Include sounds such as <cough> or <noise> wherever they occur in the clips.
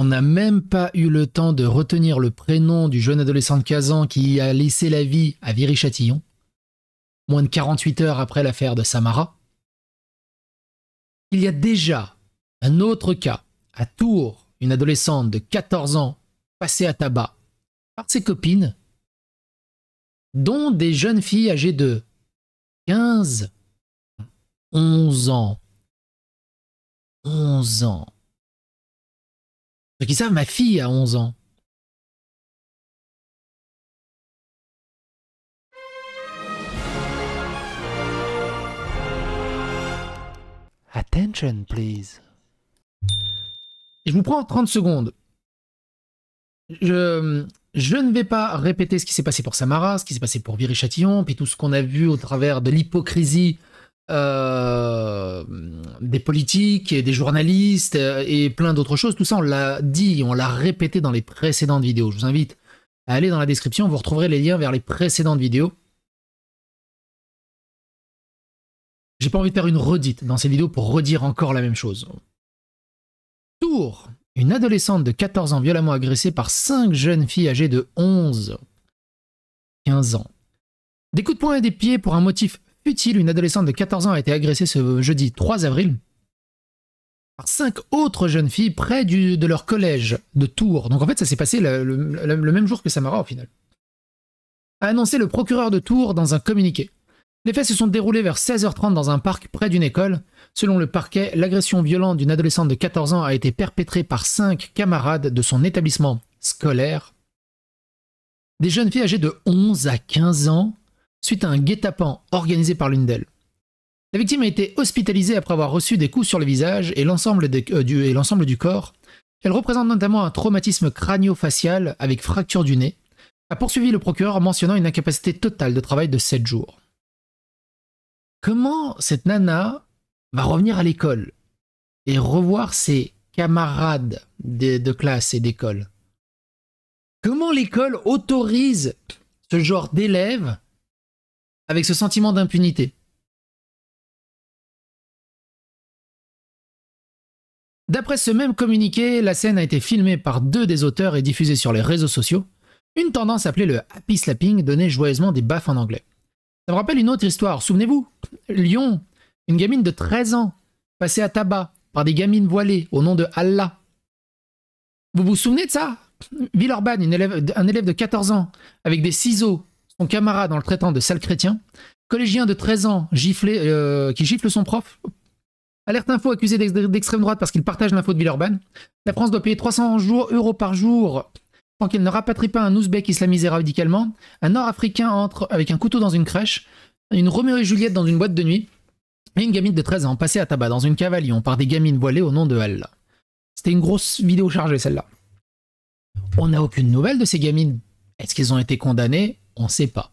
On n'a même pas eu le temps de retenir le prénom du jeune adolescent de 15 ans qui a laissé la vie à Viry-Châtillon, moins de 48 heures après l'affaire de Samara. Il y a déjà un autre cas, à Tours, une adolescente de 14 ans passée à tabac par ses copines, dont des jeunes filles âgées de 15, 11 ans. 11 ans qui ma fille a 11 ans. Attention, please. Je vous prends 30 secondes. Je, je ne vais pas répéter ce qui s'est passé pour Samara, ce qui s'est passé pour Viry Châtillon, puis tout ce qu'on a vu au travers de l'hypocrisie euh, des politiques et des journalistes euh, et plein d'autres choses. Tout ça, on l'a dit, on l'a répété dans les précédentes vidéos. Je vous invite à aller dans la description, vous retrouverez les liens vers les précédentes vidéos. J'ai pas envie de faire une redite dans ces vidéos pour redire encore la même chose. Tour, une adolescente de 14 ans violemment agressée par 5 jeunes filles âgées de 11, 15 ans. Des coups de poing et des pieds pour un motif une adolescente de 14 ans a été agressée ce jeudi 3 avril par cinq autres jeunes filles près du, de leur collège de Tours. Donc en fait, ça s'est passé le, même jour que Samara au final. A annoncé le procureur de Tours dans un communiqué. Les faits se sont déroulés vers 16h30 dans un parc près d'une école. Selon le parquet, l'agression violente d'une adolescente de 14 ans a été perpétrée par cinq camarades de son établissement scolaire. Des jeunes filles âgées de 11 à 15 ans suite à un guet-apens organisé par l'une d'elles. La victime a été hospitalisée après avoir reçu des coups sur le visage euh, et l'ensemble du, corps. Elle représente notamment un traumatisme crânio-facial avec fracture du nez, a poursuivi le procureur en mentionnant une incapacité totale de travail de 7 jours. Comment cette nana va revenir à l'école et revoir ses camarades de, de classe et d'école Comment l'école autorise ce genre d'élèves avec ce sentiment d'impunité. D'après ce même communiqué, la scène a été filmée par deux des auteurs et diffusée sur les réseaux sociaux, une tendance appelée le happy slapping donnait joyeusement des baffes en anglais. Ça me rappelle une autre histoire, souvenez-vous, Lyon, une gamine de 13 ans, passée à tabac par des gamines voilées au nom de Allah. Vous vous souvenez de ça Villeurbanne, un élève de 14 ans, avec des ciseaux, son camarade dans le traitant de sale chrétien, collégien de 13 ans giflé, euh, qui gifle son prof, alerte info accusé d'extrême droite parce qu'il partage l'info de Villeurbanne, la France doit payer 300 jours, euros par jour tant qu'il ne rapatrie pas un ouzbek islamisé radicalement, un nord-africain entre avec un couteau dans une crèche, une Roméo Juliette dans une boîte de nuit, et une gamine de 13 ans passée à tabac dans une cavalier par des gamines voilées au nom de Allah. C'était une grosse vidéo chargée celle-là. On n'a aucune nouvelle de ces gamines. Est-ce qu'ils ont été condamnés on ne sait pas.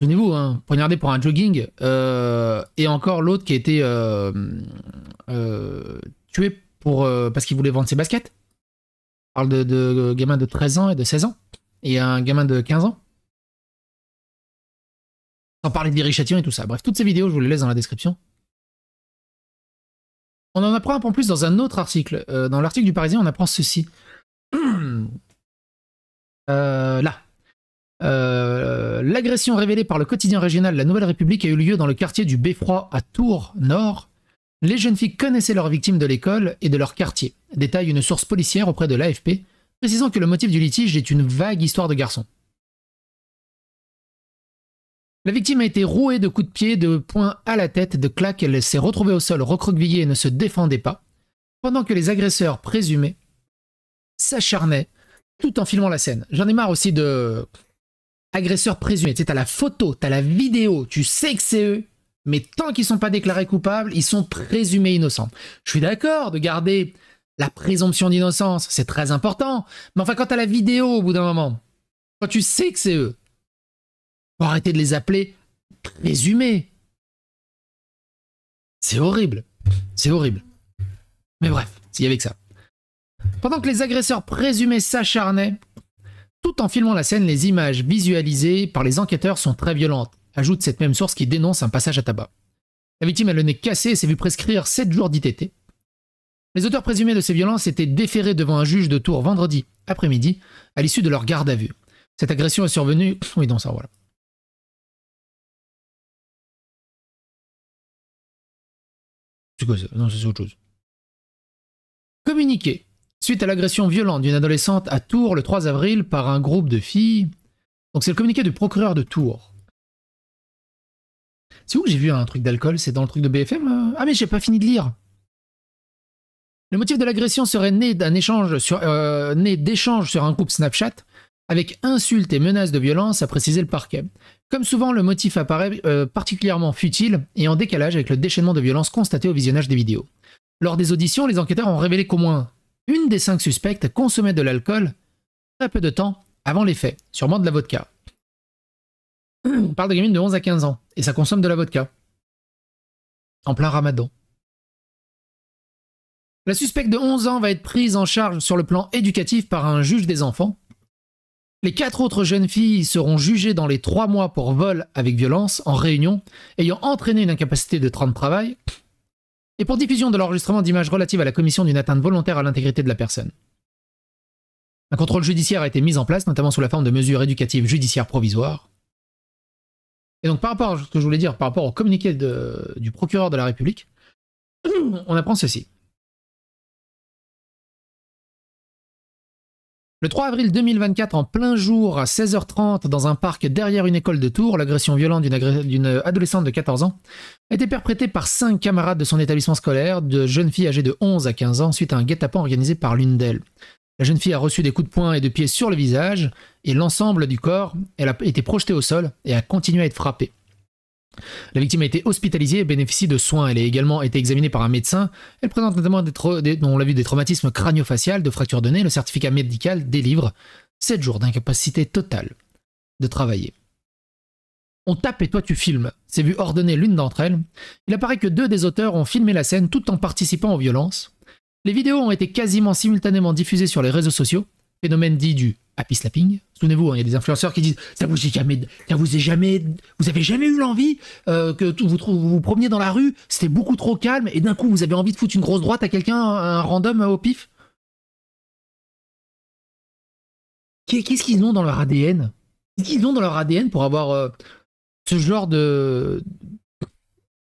Souvenez-vous, hein, regarder pour un jogging, euh, et encore l'autre qui a été euh, euh, tué pour, parce qu'il voulait vendre ses baskets. On parle de, gamins de 13 ans et de 16 ans, et un gamin de 15 ans. Sans parler de et tout ça. Bref, toutes ces vidéos, je vous les laisse dans la description. On en apprend un peu plus dans un autre article. dans l'article du Parisien, on apprend ceci. Euh, là. Euh, l'agression révélée par le quotidien régional La Nouvelle République a eu lieu dans le quartier du Beffroi à Tours Nord. Les jeunes filles connaissaient leurs victimes de l'école et de leur quartier, détaille une source policière auprès de l'AFP, précisant que le motif du litige est une vague histoire de garçons. La victime a été rouée de coups de pied, de poings à la tête, de claques, elle s'est retrouvée au sol recroquevillée et ne se défendait pas, pendant que les agresseurs présumés s'acharnaient tout en filmant la scène. J'en ai marre aussi de agresseurs présumés. Tu sais, t'as la photo, t'as la vidéo, tu sais que c'est eux, mais tant qu'ils sont pas déclarés coupables, ils sont présumés innocents. Je suis d'accord de garder la présomption d'innocence, c'est très important, mais enfin quand t'as la vidéo au bout d'un moment, quand tu sais que c'est eux, faut arrêter de les appeler présumés. C'est horrible, c'est horrible. Mais bref, s'il y avait que ça. Pendant que les agresseurs présumés s'acharnaient, tout en filmant la scène, les images visualisées par les enquêteurs sont très violentes, ajoute cette même source qui dénonce un passage à tabac. La victime a le nez cassé et s'est vue prescrire 7 jours d'ITT. Les auteurs présumés de ces violences étaient déférés devant un juge de tour vendredi après-midi à l'issue de leur garde à vue. Cette agression est survenue. Oui, dans ça, voilà. C'est quoi ça Non, c'est autre chose. Communiquer. Suite à l'agression violente d'une adolescente à Tours le 3 avril par un groupe de filles. Donc c'est le communiqué du procureur de Tours. C'est où que j'ai vu un truc d'alcool C'est dans le truc de BFM hein? Ah mais j'ai pas fini de lire. Le motif de l'agression serait né d'un échange sur, euh, né d'échanges sur un groupe Snapchat avec insultes et menaces de violence, a précisé le parquet. Comme souvent, le motif apparaît euh, particulièrement futile et en décalage avec le déchaînement de violence constaté au visionnage des vidéos. Lors des auditions, les enquêteurs ont révélé qu'au moins une des cinq suspectes consommait de l'alcool très peu de temps avant les faits, sûrement de la vodka. On parle de gamine de 11 à 15 ans, et ça consomme de la vodka. En plein ramadan. La suspecte de 11 ans va être prise en charge sur le plan éducatif par un juge des enfants. Les quatre autres jeunes filles seront jugées dans les trois mois pour vol avec violence en réunion, ayant entraîné une incapacité de 30 de travail, et pour diffusion de l'enregistrement d'images relatives à la commission d'une atteinte volontaire à l'intégrité de la personne. Un contrôle judiciaire a été mis en place, notamment sous la forme de mesures éducatives judiciaires provisoires. Et donc par rapport à ce que je voulais dire, par rapport au communiqué du procureur de la République, <clears throat> on apprend ceci. Le 3 avril 2024, en plein jour, à 16h30, dans un parc derrière une école de Tours, l'agression violente d'une adolescente de 14 ans a été perpétrée par cinq camarades de son établissement scolaire, de jeunes filles âgées de 11 à 15 ans, suite à un guet-apens organisé par l'une d'elles. La jeune fille a reçu des coups de poing et de pied sur le visage et l'ensemble du corps. Elle a été projetée au sol et a continué à être frappée. La victime a été hospitalisée et bénéficie de soins. Elle a également été examinée par un médecin. Elle présente notamment, des, traumatismes on l'a traumatismes de fractures de nez. Le certificat médical délivre 7 jours d'incapacité totale de travailler. On tape et toi tu filmes. C'est vu ordonner l'une d'entre elles. Il apparaît que deux des auteurs ont filmé la scène tout en participant aux violences. Les vidéos ont été quasiment simultanément diffusées sur les réseaux sociaux, phénomène dit du happy slapping. Souvenez-vous, hein, il y a des influenceurs qui disent ça vous est jamais, vous jamais, vous avez jamais eu l'envie euh, que vous, vous promeniez dans la rue, c'était beaucoup trop calme et d'un coup vous avez envie de foutre une grosse droite à quelqu'un, un random euh, au pif. Qu'est-ce qu'ils ont dans leur ADN Qu'est-ce qu'ils ont dans leur ADN pour avoir euh, ce genre de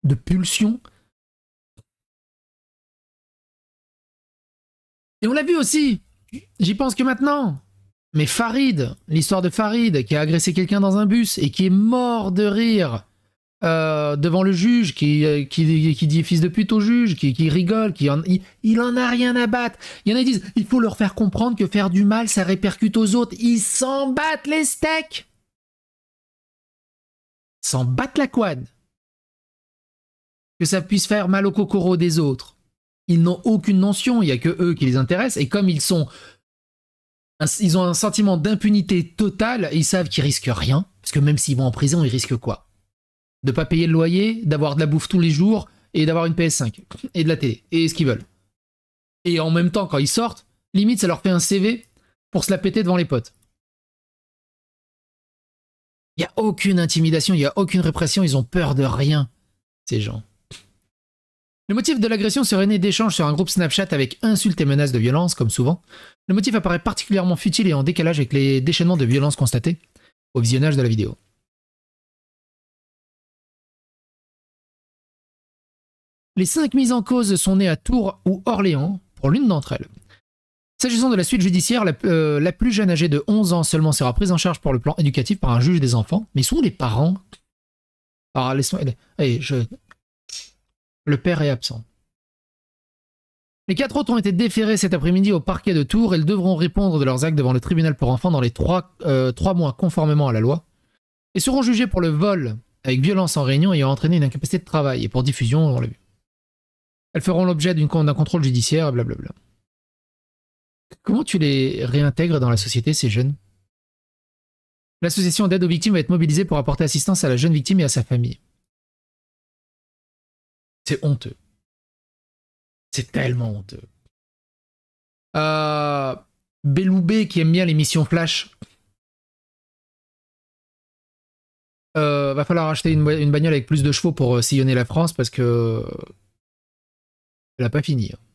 de pulsion Et on l'a vu aussi. J'y pense que maintenant, mais Farid, l'histoire de Farid qui a agressé quelqu'un dans un bus et qui est mort de rire euh, devant le juge, euh, qui, dit fils de pute au juge, qui, rigole, qui il, en a rien à battre. Il y en a qui disent il faut leur faire comprendre que faire du mal ça répercute aux autres. Ils s'en battent les steaks S'en battent la quad Que ça puisse faire mal au cocoro des autres. Ils n'ont aucune notion, il n'y a que eux qui les intéressent, et comme ils sont ils ont un sentiment d'impunité totale ils savent qu'ils risquent rien. Parce que même s'ils vont en prison, ils risquent quoi De pas payer le loyer, d'avoir de la bouffe tous les jours et d'avoir une PS5 et de la télé et ce qu'ils veulent. Et en même temps, quand ils sortent, limite, ça leur fait un CV pour se la péter devant les potes. Il n'y a aucune intimidation, il n'y a aucune répression, ils ont peur de rien, ces gens. Le motif de l'agression serait né d'échanges sur un groupe Snapchat avec insultes et menaces de violence, comme souvent. Le motif apparaît particulièrement futile et en décalage avec les déchaînements de violence constatés au visionnage de la vidéo. Les cinq mises en cause sont nées à Tours ou Orléans pour l'une d'entre elles. S'agissant de la suite judiciaire, la, euh, plus jeune âgée de 11 ans seulement sera prise en charge pour le plan éducatif par un juge des enfants. Mais sont les parents Alors, Allez, eh, je... Le père est absent. Les quatre autres ont été déférés cet après-midi au parquet de Tours. Elles devront répondre de leurs actes devant le tribunal pour enfants dans les trois, euh, mois conformément à la loi et seront jugées pour le vol avec violence en réunion ayant entraîné une incapacité de travail et pour diffusion, on l'a vu. Elles feront l'objet d'un contrôle judiciaire, blablabla. Comment tu les réintègres dans la société, ces jeunes L'association d'aide aux victimes va être mobilisée pour apporter assistance à la jeune victime et à sa famille. C'est honteux. C'est tellement honteux. Euh, qui aime bien l'émission Flash. Euh, va falloir acheter une, bagnole avec plus de chevaux pour euh, sillonner la France parce que euh, elle n'a pas fini. Hein.